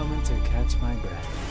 moment to catch my breath.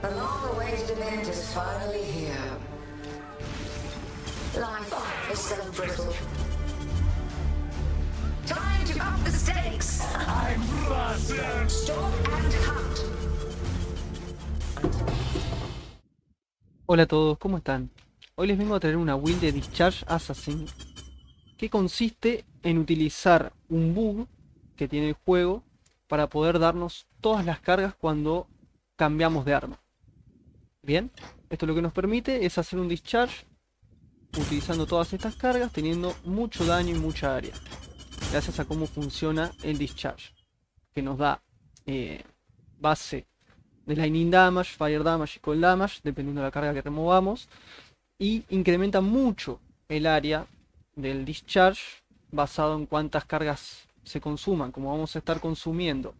The here. is I'm and hunt! Hola a todos, ¿cómo están? Hoy les vengo a traer una build de Discharge Assassin que consiste en utilizar un bug que tiene el juego para poder darnos todas las cargas cuando cambiamos de arma. Bien, esto lo que nos permite es hacer un discharge utilizando todas estas cargas, teniendo mucho daño y mucha área. Gracias a cómo funciona el discharge, que nos da eh, base de lightning damage, fire damage y cold damage, dependiendo de la carga que removamos. Y incrementa mucho el área del discharge basado en cuántas cargas se consuman. Como vamos a estar consumiendo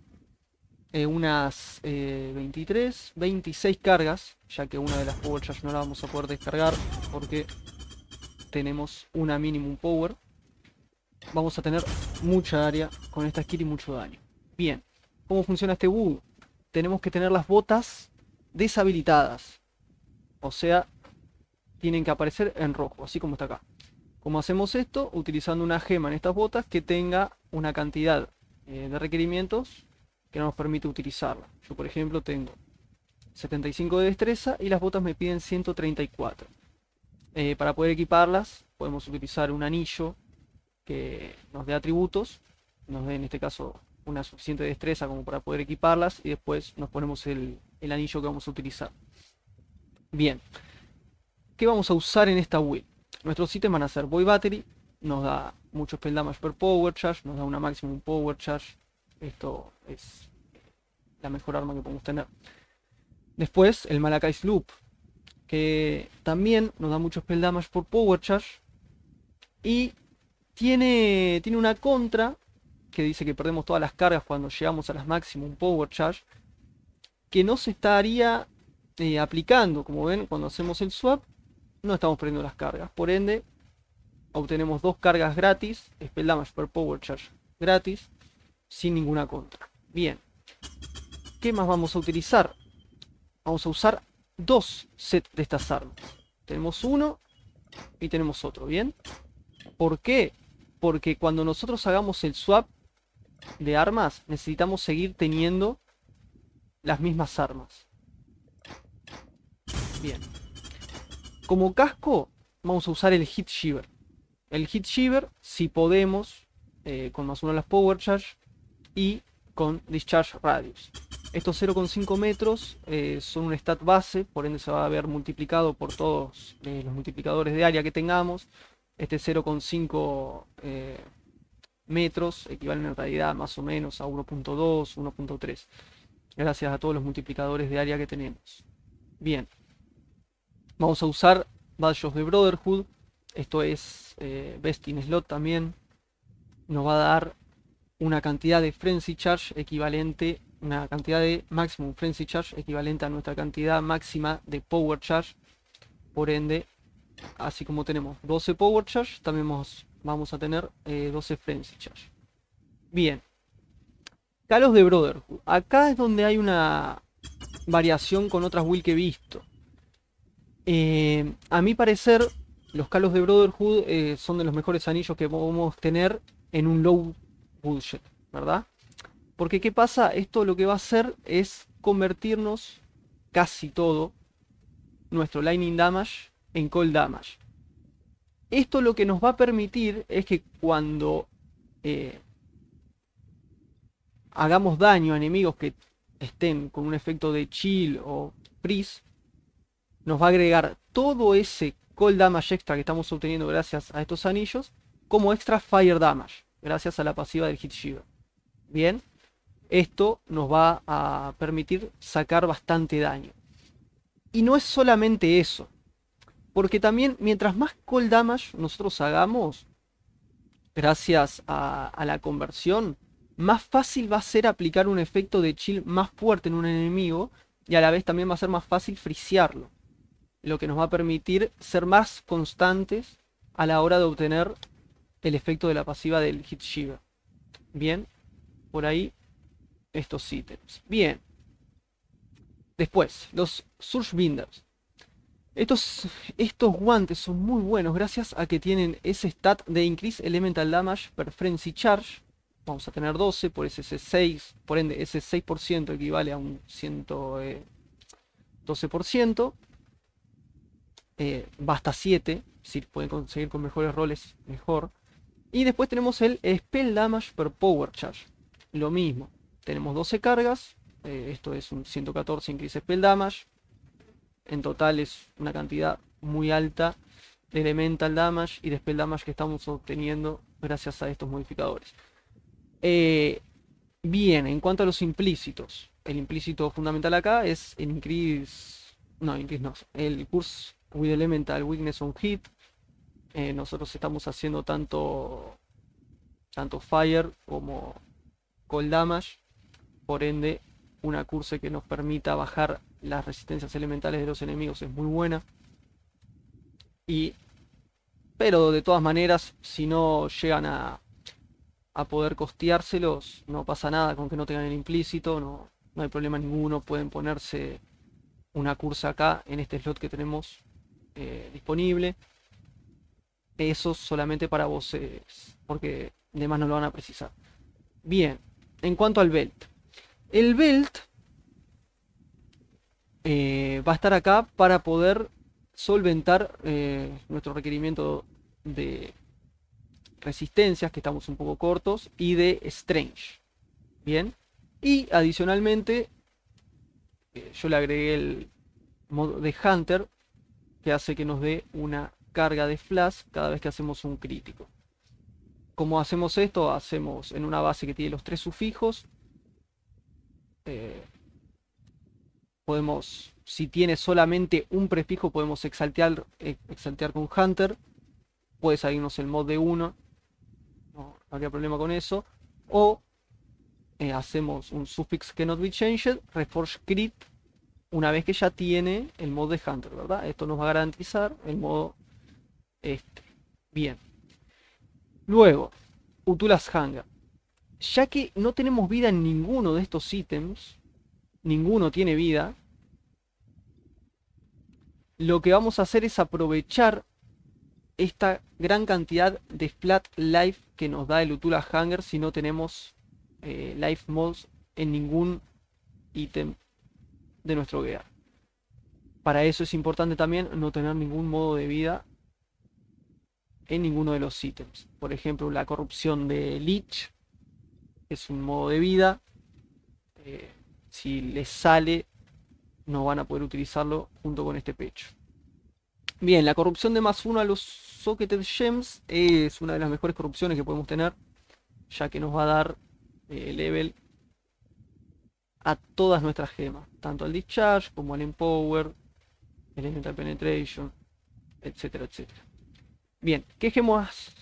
eh, unas 23, eh, 26 cargas, ya que una de las bolsas no la vamos a poder descargar porque tenemos una Minimum Power. Vamos a tener mucha área con esta skill y mucho daño. Bien, ¿cómo funciona este bug? Tenemos que tener las botas deshabilitadas. O sea, tienen que aparecer en rojo, así como está acá. ¿Cómo hacemos esto? Utilizando una gema en estas botas que tenga una cantidad eh, de requerimientos que no nos permite utilizarla. Yo, por ejemplo, tengo 75 de destreza y las botas me piden 134. Eh, para poder equiparlas, podemos utilizar un anillo que nos dé atributos, nos dé en este caso una suficiente destreza como para poder equiparlas y después nos ponemos el, anillo que vamos a utilizar. Bien, ¿qué vamos a usar en esta build? Nuestros ítems van a ser Boy Battery, nos da muchos spell damage per power charge, nos da una maximum power charge, esto es la mejor arma que podemos tener. Después, el Malakai Loop, que también nos da mucho spell damage por Power Charge. Y tiene, tiene una contra, que dice que perdemos todas las cargas cuando llegamos a las Maximum Power Charge, que no se estaría eh, aplicando. Como ven, cuando hacemos el swap, no estamos perdiendo las cargas. Por ende, obtenemos dos cargas gratis, spell damage por power charge gratis sin ninguna contra. Bien. ¿Qué más vamos a utilizar? Vamos a usar dos sets de estas armas. Tenemos uno y tenemos otro, ¿bien? ¿Por qué? Porque cuando nosotros hagamos el swap de armas, necesitamos seguir teniendo las mismas armas. Bien. Como casco, vamos a usar el heat Shiver. El heat Shiver, si podemos, eh, con más uno de las Power Charge, y con discharge radius. Estos 0,5 metros eh, son un stat base, por ende se va a ver multiplicado por todos eh, los multiplicadores de área que tengamos. Este 0,5 eh, metros equivalen en realidad más o menos a 1.2, 1.3, gracias a todos los multiplicadores de área que tenemos. Bien, vamos a usar Badges de Brotherhood, esto es Best in Slot también, nos va a dar una cantidad de frenzy charge equivalente, una cantidad de máximo frenzy charge equivalente a nuestra cantidad máxima de power charge. Por ende, así como tenemos 12 power charge, también vamos, a tener 12 eh, frenzy charge. Bien. Calos de Brotherhood. Acá es donde hay una variación con otras will que he visto. Eh, a mi parecer, los Calos de Brotherhood eh, son de los mejores anillos que podemos tener en un low bullshit, ¿verdad? Porque ¿qué pasa? Esto lo que va a hacer es convertirnos casi todo nuestro lightning damage en cold damage. Esto lo que nos va a permitir es que cuando eh, hagamos daño a enemigos que estén con un efecto de chill o freeze, nos va a agregar todo ese cold damage extra que estamos obteniendo gracias a estos anillos como extra fire damage gracias a la pasiva del hit Bien, esto nos va a permitir sacar bastante daño. Y no es solamente eso, porque también mientras más cold damage nosotros hagamos, gracias a, a la conversión, más fácil va a ser aplicar un efecto de chill más fuerte en un enemigo y a la vez también va a ser más fácil friciarlo, lo que nos va a permitir ser más constantes a la hora de obtener el efecto de la pasiva del hit shiver. Bien, por ahí estos ítems. Bien. Después, los Surge Binders. Estos, estos guantes son muy buenos gracias a que tienen ese stat de Increase Elemental Damage per Frenzy Charge. Vamos a tener 12 por ese 6, por ende ese 6% equivale a un 112%. Eh, eh, basta 7, si pueden conseguir con mejores roles, mejor. Y después tenemos el Spell Damage per Power Charge. Lo mismo, tenemos 12 cargas, eh, esto es un 114 increase Spell Damage. En total es una cantidad muy alta de Elemental Damage y de Spell Damage que estamos obteniendo gracias a estos modificadores. Eh, bien, en cuanto a los implícitos, el implícito fundamental acá es el increase... No, increase no, el curse with elemental weakness on hit eh, nosotros estamos haciendo tanto, tanto fire como cold damage, por ende una curse que nos permita bajar las resistencias elementales de los enemigos es muy buena. pero de todas maneras, si no llegan a, a poder costeárselos, no pasa nada con que no tengan el implícito, no, hay problema ninguno, pueden ponerse una cursa acá en este slot que tenemos eh, disponible. Eso solamente para voces, porque demás no lo van a precisar. Bien, en cuanto al belt. El belt eh, va a estar acá para poder solventar eh, nuestro requerimiento de resistencias, que estamos un poco cortos, y de strange. Bien, y adicionalmente eh, yo le agregué el modo de hunter que hace que nos dé una carga de flash cada vez que hacemos un crítico. ¿Cómo hacemos esto? Hacemos en una base que tiene los tres sufijos. Eh, podemos, si tiene solamente un prefijo, podemos exaltear, eh, exaltear con Hunter. Puede salirnos el mod de 1. No, habría problema con eso. O eh, hacemos un sufix cannot be changed, reforge crit, una vez que ya tiene el mod de Hunter, ¿verdad? Esto nos va a garantizar el modo este. Bien. Luego, Utulas Hanger. Ya que no tenemos vida en ninguno de estos ítems, ninguno tiene vida, lo que vamos a hacer es aprovechar esta gran cantidad de flat life que nos da el Utulas Hanger si no tenemos eh, life mods en ningún ítem de nuestro guía. Para eso es importante también no tener ningún modo de vida en ninguno de los ítems. Por ejemplo, la corrupción de Leech es un modo de vida. Eh, si les sale, no van a poder utilizarlo junto con este pecho. Bien, la corrupción de más uno a los Socketed Gems es una de las mejores corrupciones que podemos tener, ya que nos va a dar eh, level a todas nuestras gemas, tanto al Discharge como al Empower, Elemental Penetration, etcétera, etcétera. Bien, ¿qué gemas,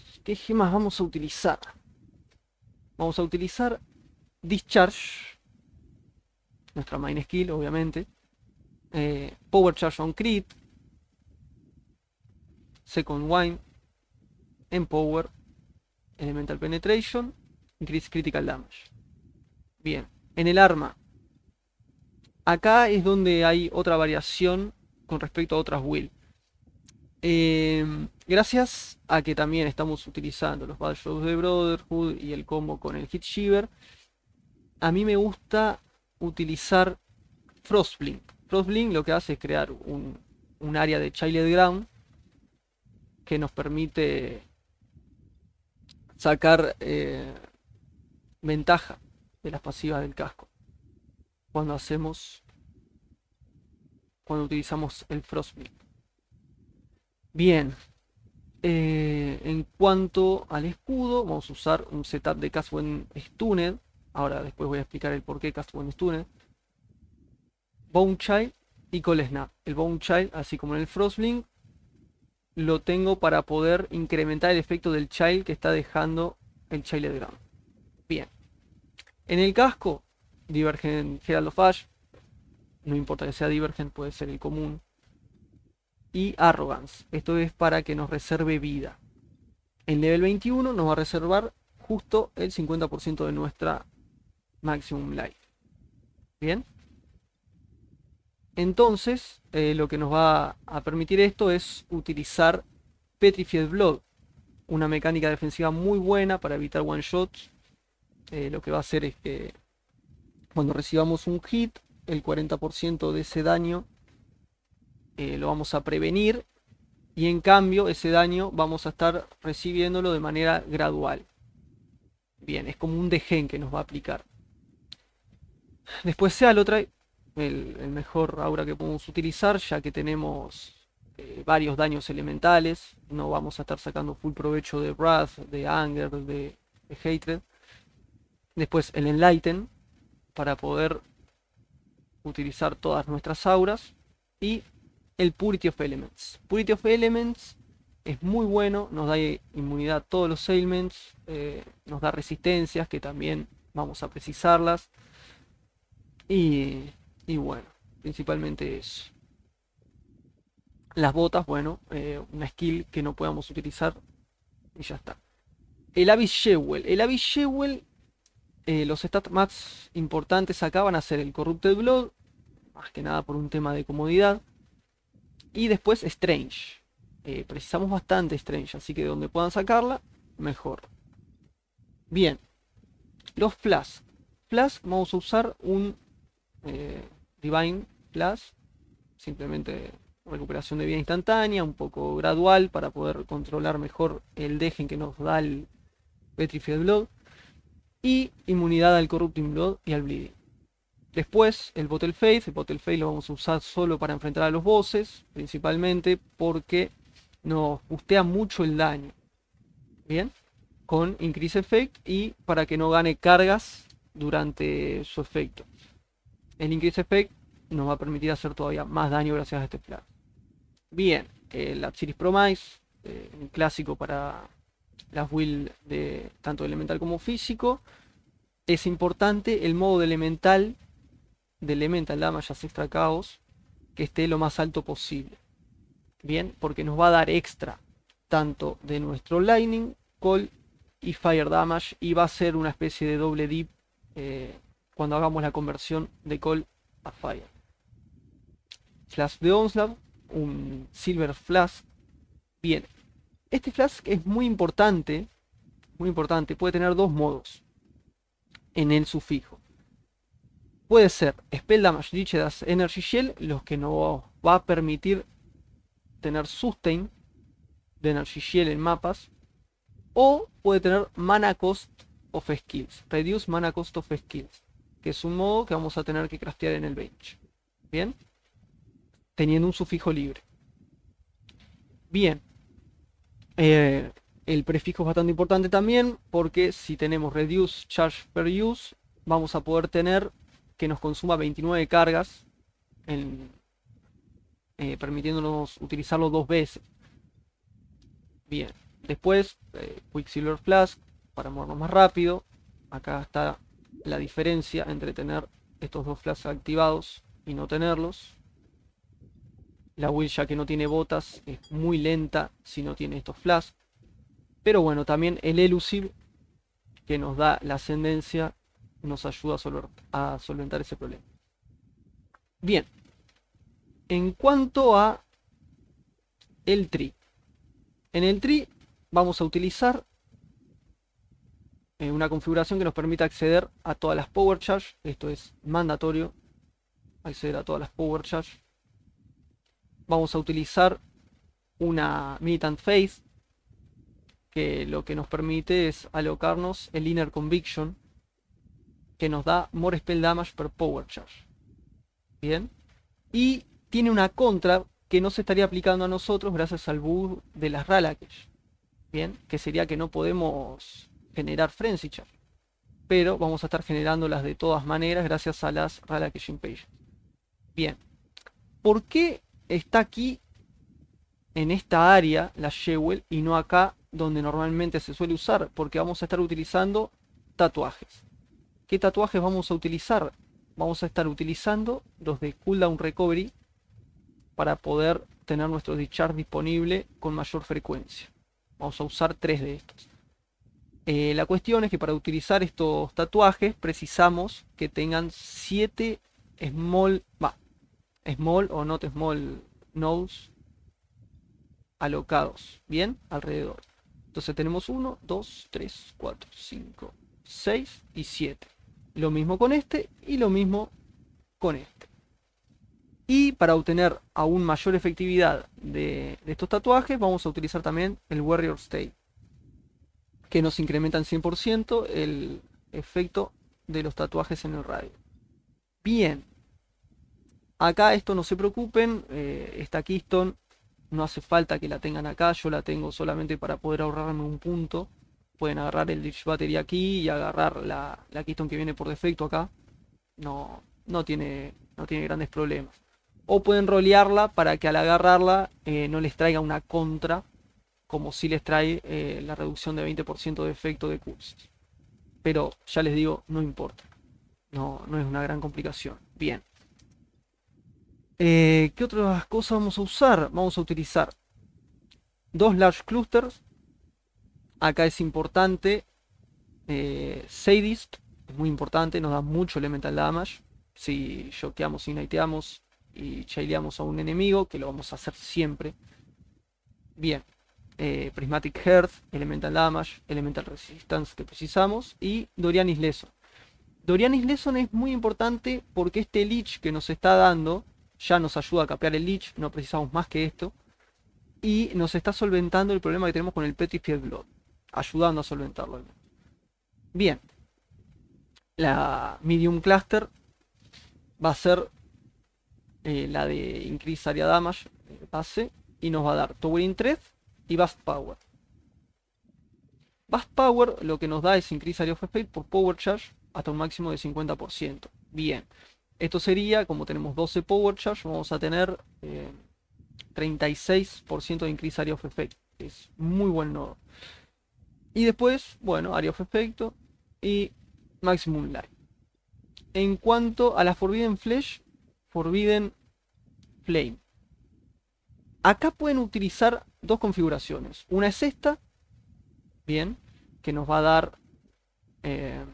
vamos a utilizar? Vamos a utilizar Discharge, nuestra Main Skill, obviamente. Eh, power Charge on Crit, Second Wind, Empower, Elemental Penetration, Increase Critical Damage. Bien, en el arma. Acá es donde hay otra variación con respecto a otras will. Em, gracias a que también estamos utilizando los Bad Shows de Brotherhood y el combo con el Hit Shiver, a mí me gusta utilizar Frostblink. Frostblink lo que hace es crear un, área de Child Ground que nos permite sacar eh, ventaja de las pasivas del casco cuando hacemos cuando utilizamos el Frostblink. Bien, eh, en cuanto al escudo, vamos a usar un setup de casco en Stunned. Ahora después voy a explicar el por qué Cast When Stunned. Bone Child y Colesna. El Bone Child, así como en el frostling lo tengo para poder incrementar el efecto del Child que está dejando el Child Ground. Bien. En el casco, Divergent Herald of Ash. No importa que sea Divergent, puede ser el común y Arrogance. Esto es para que nos reserve vida. El nivel 21 nos va a reservar justo el 50% de nuestra Maximum Life. Bien. Entonces, eh, lo que nos va a permitir esto es utilizar Petrified Blood, una mecánica defensiva muy buena para evitar one shots. Eh, lo que va a hacer es que cuando recibamos un hit, el 40% de ese daño eh, lo vamos a prevenir y en cambio ese daño vamos a estar recibiéndolo de manera gradual. Bien, es como un degen que nos va a aplicar. Después sea lo trae el, mejor aura que podemos utilizar, ya que tenemos eh, varios daños elementales. No vamos a estar sacando full provecho de Wrath, de Anger, de, de Hatred. Después el Enlighten, para poder utilizar todas nuestras auras. Y el Purity of Elements. Purity of Elements es muy bueno, nos da inmunidad a todos los ailments, eh, nos da resistencias que también vamos a precisarlas. Y, y bueno, principalmente eso. Las botas, bueno, eh, una skill que no podamos utilizar y ya está. El Abyss Shewell. El Abyss Shewell, eh, los stats más importantes acá van a ser el Corrupted Blood, más que nada por un tema de comodidad. Y después Strange. Eh, precisamos bastante Strange, así que donde puedan sacarla, mejor. Bien. Los Flash. Flash, vamos a usar un eh, Divine Flash. Simplemente recuperación de vida instantánea, un poco gradual para poder controlar mejor el dejen que nos da el Petrified Blood. Y inmunidad al Corrupting Blood y al Bleeding. Después, el Bottle Face. El Bottle Face lo vamos a usar solo para enfrentar a los bosses, principalmente porque nos gustea mucho el daño. Bien, con Increase Effect y para que no gane cargas durante su efecto. El Increase Effect nos va a permitir hacer todavía más daño gracias a este plan. Bien, el Apsiris Promise, eh, un clásico para las builds de tanto elemental como físico. Es importante el modo de elemental de Elemental Damage a Extra caos que esté lo más alto posible. Bien, porque nos va a dar extra tanto de nuestro Lightning, Call y Fire Damage y va a ser una especie de doble dip eh, cuando hagamos la conversión de Call a Fire. Flash de Onslaught, un Silver Flash. Bien, este Flash es muy importante, muy importante, puede tener dos modos en el sufijo puede ser spell damage das energy shell, los que nos va a permitir tener sustain de energy shell en mapas, o puede tener mana cost of skills, reduce mana cost of skills, que es un modo que vamos a tener que craftear en el bench. Bien, teniendo un sufijo libre. Bien, eh, el prefijo es bastante importante también porque si tenemos reduce charge per use, vamos a poder tener que nos consuma 29 cargas, eh, permitiéndonos utilizarlo dos veces. Bien, después eh, Quicksilver Flask para movernos más rápido. Acá está la diferencia entre tener estos dos flasks activados y no tenerlos. La Will ya que no tiene botas es muy lenta si no tiene estos flasks. Pero bueno, también el Elusive que nos da la ascendencia nos ayuda a, solventar ese problema. Bien, en cuanto a el tree, en el tree vamos a utilizar eh, una configuración que nos permita acceder a todas las power charge, esto es mandatorio, acceder a todas las power charge. Vamos a utilizar una militant face. que lo que nos permite es alocarnos el inner conviction que nos da more spell damage per power charge. Bien. Y tiene una contra que no se estaría aplicando a nosotros gracias al bug de las Ralakesh. Bien, que sería que no podemos generar Frenzy Charge. Pero vamos a estar generándolas de todas maneras gracias a las Ralakesh Impage. Bien. ¿Por qué está aquí en esta área la Shewell y no acá donde normalmente se suele usar? Porque vamos a estar utilizando tatuajes qué tatuajes vamos a utilizar. Vamos a estar utilizando los de Cooldown Recovery para poder tener nuestro discharge disponible con mayor frecuencia. Vamos a usar tres de estos. Eh, la cuestión es que para utilizar estos tatuajes precisamos que tengan siete small, small o not small nodes alocados, bien, alrededor. Entonces tenemos 1, 2, 3, 4, 5, 6 y 7. Lo mismo con este y lo mismo con este. Y para obtener aún mayor efectividad de, estos tatuajes vamos a utilizar también el Warrior State. Que nos incrementa en 100% el efecto de los tatuajes en el radio. Bien. Acá esto no se preocupen. Eh, esta Keystone no hace falta que la tengan acá. Yo la tengo solamente para poder ahorrarme un punto pueden agarrar el Dirge Battery aquí y agarrar la, la que viene por defecto acá. No, no, tiene, no tiene grandes problemas. O pueden rolearla para que al agarrarla eh, no les traiga una contra, como si les trae eh, la reducción de 20% de efecto de cursos. Pero ya les digo, no importa. No, no es una gran complicación. Bien. Eh, ¿Qué otras cosas vamos a usar? Vamos a utilizar dos Large Clusters Acá es importante. Eh, Sadist es muy importante, nos da mucho elemental damage. Si shockeamos, igniteamos y chaileamos a un enemigo, que lo vamos a hacer siempre. Bien. Eh, Prismatic Hearth, Elemental Damage, Elemental Resistance que precisamos y Dorianis Lesson. Dorianis Lesson es muy importante porque este Leech que nos está dando ya nos ayuda a capear el Leech, no precisamos más que esto y nos está solventando el problema que tenemos con el Petrified Blood ayudando a solventarlo. Bien, la medium cluster va a ser eh, la de increase area damage, eh, Base y nos va a dar towering 3 y bust power. Bust power lo que nos da es increase area of effect por power charge hasta un máximo de 50%. Bien, esto sería, como tenemos 12 power charge, vamos a tener 36% eh, de increase area of effect. Es muy buen nodo. Y después, bueno, Area of Effect y Maximum Light. En cuanto a la Forbidden Flesh, Forbidden Flame. Acá pueden utilizar dos configuraciones. Una es esta, bien, que nos va a dar eh,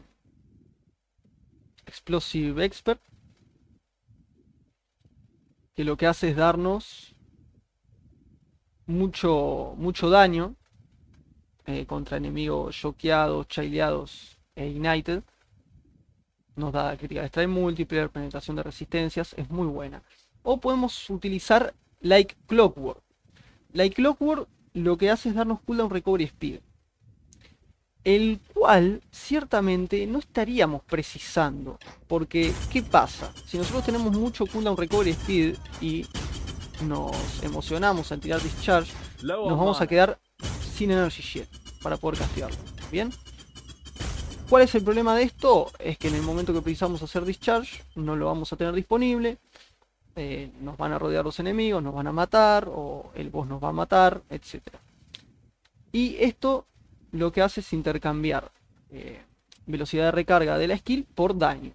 Explosive Expert, que lo que hace es darnos mucho, mucho daño eh, contra enemigos choqueados, chileados e ignited Nos da crítica de strike múltiple, penetración de resistencias, es muy buena. O podemos utilizar Like Clockwork. Like Clockwork lo que hace es darnos cooldown, recovery, speed. El cual ciertamente no estaríamos precisando. Porque, ¿qué pasa? Si nosotros tenemos mucho cooldown, recovery, speed y nos emocionamos a tirar discharge, nos vamos a quedar sin Energy para poder castigarlo. ¿Bien? ¿Cuál es el problema de esto? Es que en el momento que precisamos hacer discharge, no lo vamos a tener disponible. Eh, nos van a rodear los enemigos, nos van a matar, o el boss nos va a matar, etcétera. Y esto lo que hace es intercambiar eh, velocidad de recarga de la skill por daño.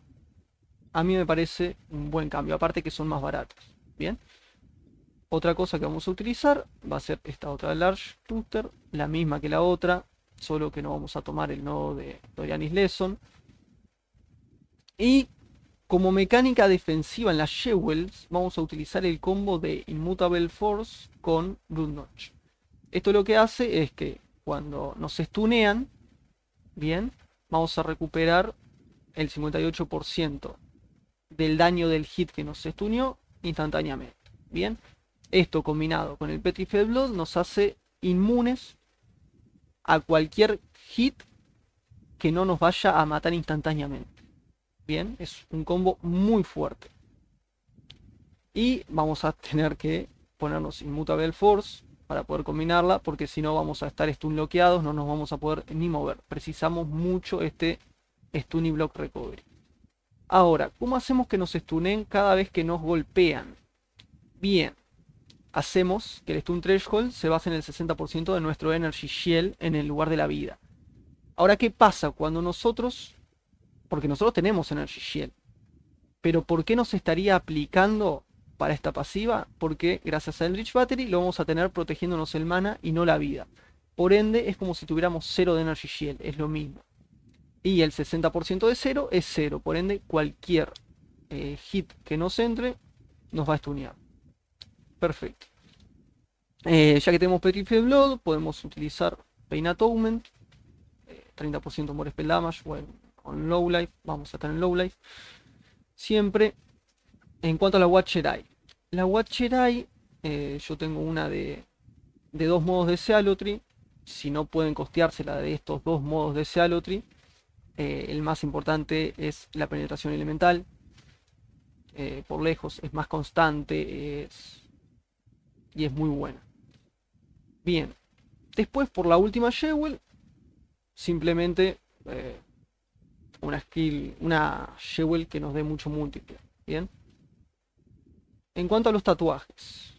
A mí me parece un buen cambio, aparte que son más baratos. Bien. Otra cosa que vamos a utilizar va a ser esta otra large tutor, la misma que la otra, solo que no vamos a tomar el nodo de Dorianis Lesson. Y como mecánica defensiva en las Shewells, vamos a utilizar el combo de Immutable Force con Blood Notch. Esto lo que hace es que cuando nos estunean, bien, vamos a recuperar el 58% del daño del hit que nos estunió instantáneamente. Bien, esto combinado con el Petrified Blood nos hace inmunes a cualquier hit que no nos vaya a matar instantáneamente. Bien, es un combo muy fuerte. Y vamos a tener que ponernos Inmutable Force para poder combinarla, porque si no vamos a estar stun bloqueados, no nos vamos a poder ni mover. Precisamos mucho este stun y block recovery. Ahora, ¿cómo hacemos que nos stunen cada vez que nos golpean? Bien, hacemos que el Stun Threshold se base en el 60% de nuestro Energy Shell en el lugar de la vida. Ahora, ¿qué pasa cuando nosotros... Porque nosotros tenemos Energy Shell. Pero ¿por qué nos estaría aplicando para esta pasiva? Porque gracias a Enrich Battery lo vamos a tener protegiéndonos el mana y no la vida. Por ende, es como si tuviéramos 0 de Energy Shell, es lo mismo. Y el 60% de 0 es 0, por ende, cualquier eh, hit que nos entre nos va a stunear. Perfecto. Eh, ya que tenemos Petrified Blood, podemos utilizar Pain Atonement. 30% more spell damage. Bueno, con low life. Vamos a estar en low life. Siempre. En cuanto a la Watcher Eye. La Watcher Eye. Eh, yo tengo una de, de dos modos de Sealotry. Si no pueden costearse la de estos dos modos de Sealotry. Eh, el más importante es la penetración elemental. por lejos es más constante. Es y es muy buena. Bien, después por la última Jewel, simplemente eh, una skill, una Jewel que nos dé mucho múltiple. Bien. En cuanto a los tatuajes,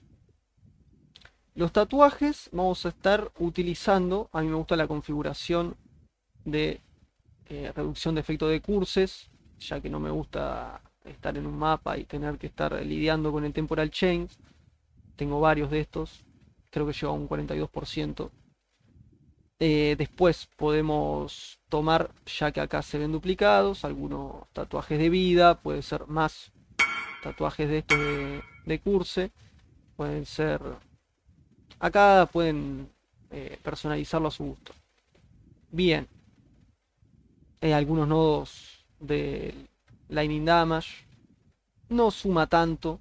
los tatuajes vamos a estar utilizando, a mí me gusta la configuración de eh, reducción de efecto de curses, ya que no me gusta estar en un mapa y tener que estar lidiando con el temporal change tengo varios de estos, creo que a un 42%. Eh, después podemos tomar, ya que acá se ven duplicados, algunos tatuajes de vida, puede ser más tatuajes de estos de, curse, pueden ser... Acá pueden eh, personalizarlo a su gusto. Bien. Eh, algunos nodos de Lightning Damage. No suma tanto,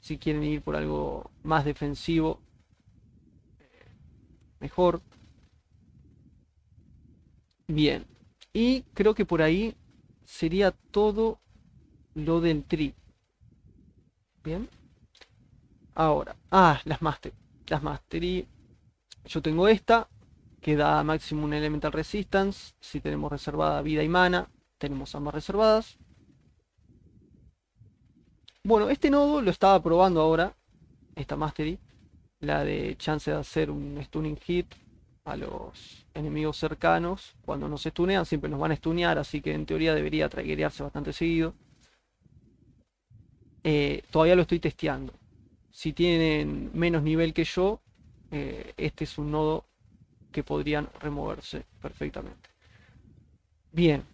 si quieren ir por algo más defensivo, eh, mejor. Bien. Y creo que por ahí sería todo lo del tri. Bien. Ahora. Ah, las master. Las mastery. Yo tengo esta. Que da máximo un elemental resistance. Si tenemos reservada vida y mana. Tenemos ambas reservadas. Bueno, este nodo lo estaba probando ahora, esta mastery, la de chance de hacer un stunning hit a los enemigos cercanos. Cuando nos stunean siempre nos van a stunear, así que en teoría debería triggerearse bastante seguido. Eh, todavía lo estoy testeando. Si tienen menos nivel que yo, eh, este es un nodo que podrían removerse perfectamente. Bien,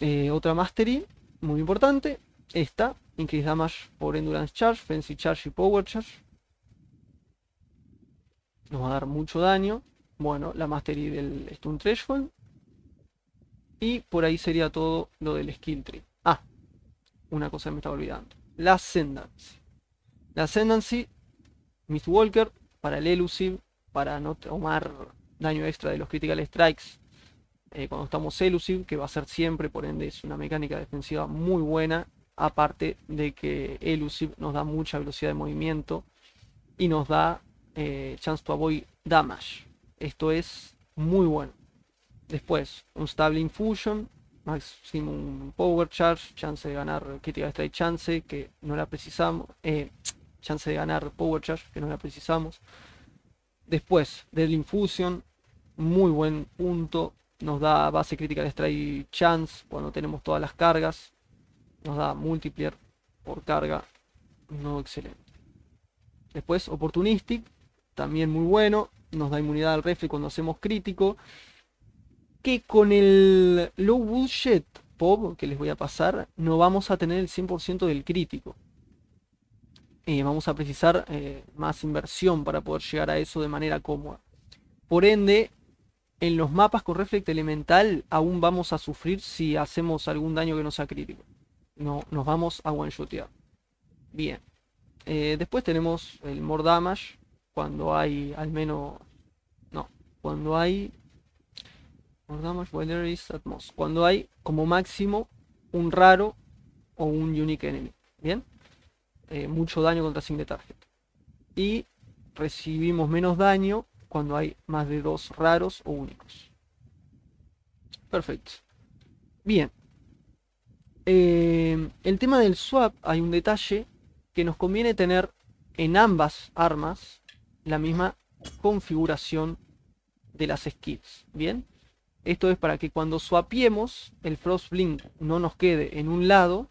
eh, otra mastery muy importante, esta, Increase Damage por Endurance Charge, Frenzy Charge y Power Charge. Nos va a dar mucho daño. Bueno, la Mastery del Stun Threshold. Y por ahí sería todo lo del Skill Tree. Ah, una cosa me estaba olvidando. La Ascendancy. La Ascendancy, Miss Walker, para el Elusive, para no tomar daño extra de los Critical Strikes eh, cuando estamos elusive, que va a ser siempre, por ende es una mecánica defensiva muy buena aparte de que elusive nos da mucha velocidad de movimiento y nos da eh, chance to avoid damage. Esto es muy bueno. Después, un Stable Infusion, Maximum Power Charge, chance de ganar Critical Strike Chance, que no la precisamos. Eh, chance de ganar Power Charge, que no la precisamos. Después, del Infusion, muy buen punto. Nos da base de Strike Chance cuando tenemos todas las cargas nos da multiplier por carga, no excelente. Después opportunistic, también muy bueno, nos da inmunidad al refle cuando hacemos crítico. Que con el low Budget pop que les voy a pasar, no vamos a tener el 100% del crítico. y eh, vamos a precisar eh, más inversión para poder llegar a eso de manera cómoda. Por ende, en los mapas con reflect elemental aún vamos a sufrir si hacemos algún daño que no sea crítico no, nos vamos a one ya. Bien. Eh, después tenemos el more damage. Cuando hay al menos. No. Cuando hay. More damage when there is at most. Cuando hay como máximo un raro o un unique enemy. Bien. Eh, mucho daño contra single target. Y recibimos menos daño cuando hay más de dos raros o únicos. Perfecto. Bien, eh, el tema del swap, hay un detalle que nos conviene tener en ambas armas la misma configuración de las skills, ¿bien? Esto es para que cuando swapiemos, el Blink no nos quede en un lado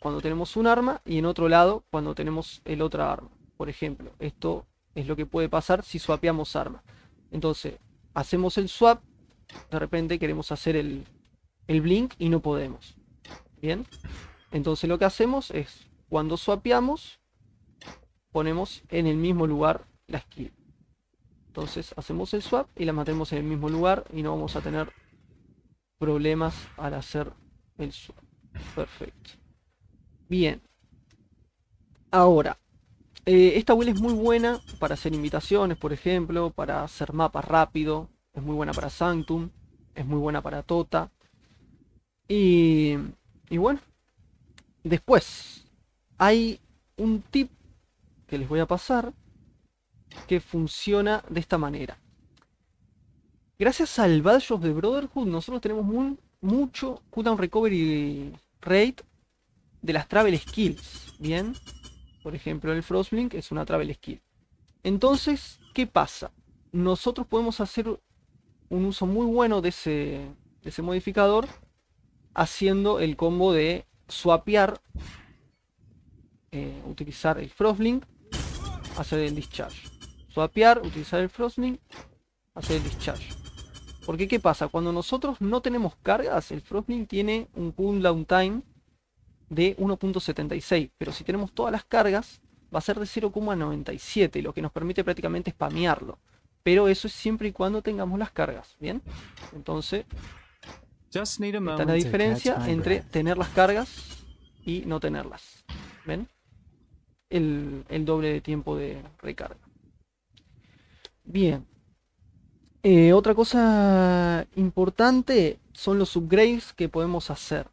cuando tenemos un arma y en otro lado cuando tenemos el otra arma. Por ejemplo, esto es lo que puede pasar si swapeamos arma. Entonces, hacemos el swap, de repente queremos hacer el el blink y no podemos. ¿Bien? Entonces lo que hacemos es, cuando swapeamos, ponemos en el mismo lugar la skill. Entonces hacemos el swap y la matemos en el mismo lugar y no vamos a tener problemas al hacer el swap. Perfecto. Bien. Ahora, eh, esta web es muy buena para hacer invitaciones, por ejemplo, para hacer mapas rápido. Es muy buena para Sanctum, es muy buena para Tota, y, bueno, después hay un tip que les voy a pasar que funciona de esta manera. Gracias al Badge de Brotherhood, nosotros tenemos mucho cooldown recovery rate de las travel skills. Bien, por ejemplo, el Frostlink es una travel skill. Entonces, ¿qué pasa? Nosotros podemos hacer un uso muy bueno de ese, de ese modificador haciendo el combo de swapear, eh, utilizar el Frostling, hacer el discharge. Swapear, utilizar el Frostling, hacer el discharge. Porque ¿qué pasa? Cuando nosotros no tenemos cargas, el Frostling tiene un cooldown time de 1.76. Pero si tenemos todas las cargas, va a ser de 0,97, lo que nos permite prácticamente spamearlo. Pero eso es siempre y cuando tengamos las cargas, ¿bien? Entonces, esta la diferencia entre tener las cargas y no tenerlas. ¿Ven? El, doble de tiempo de recarga. Bien. Eh, otra cosa importante son los upgrades que podemos hacer.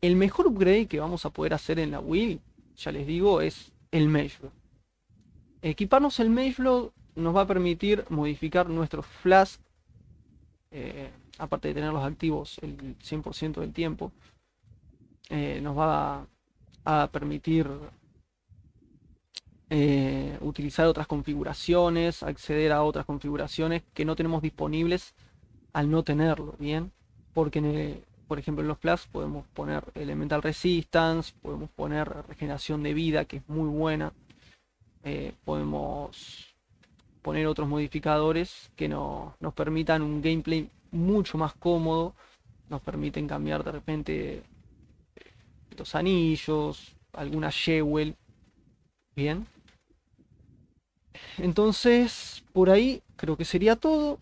El mejor upgrade que vamos a poder hacer en la Wii, ya les digo, es el Meshload. Equiparnos el Meshload nos va a permitir modificar nuestros flash eh, aparte de tenerlos activos el 100% del tiempo, eh, nos va a, permitir eh, utilizar otras configuraciones, acceder a otras configuraciones que no tenemos disponibles al no tenerlo, ¿bien? Porque, por ejemplo, en los Plus podemos poner Elemental Resistance, podemos poner Regeneración de Vida, que es muy buena, eh, podemos poner otros modificadores que nos permitan un gameplay mucho más cómodo. Nos permiten cambiar de repente eh, los anillos, alguna Jewel. Bien. Entonces, por ahí creo que sería todo.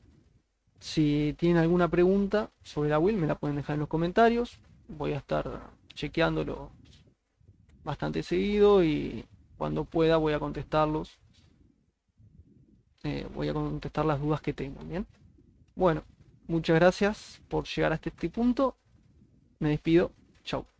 Si tienen alguna pregunta sobre la Will, me la pueden dejar en los comentarios. Voy a estar chequeándolo bastante seguido y cuando pueda voy a contestarlos. Eh, voy a contestar las dudas que tengan, ¿bien? Bueno. Muchas gracias por llegar hasta este punto. Me despido. Chau.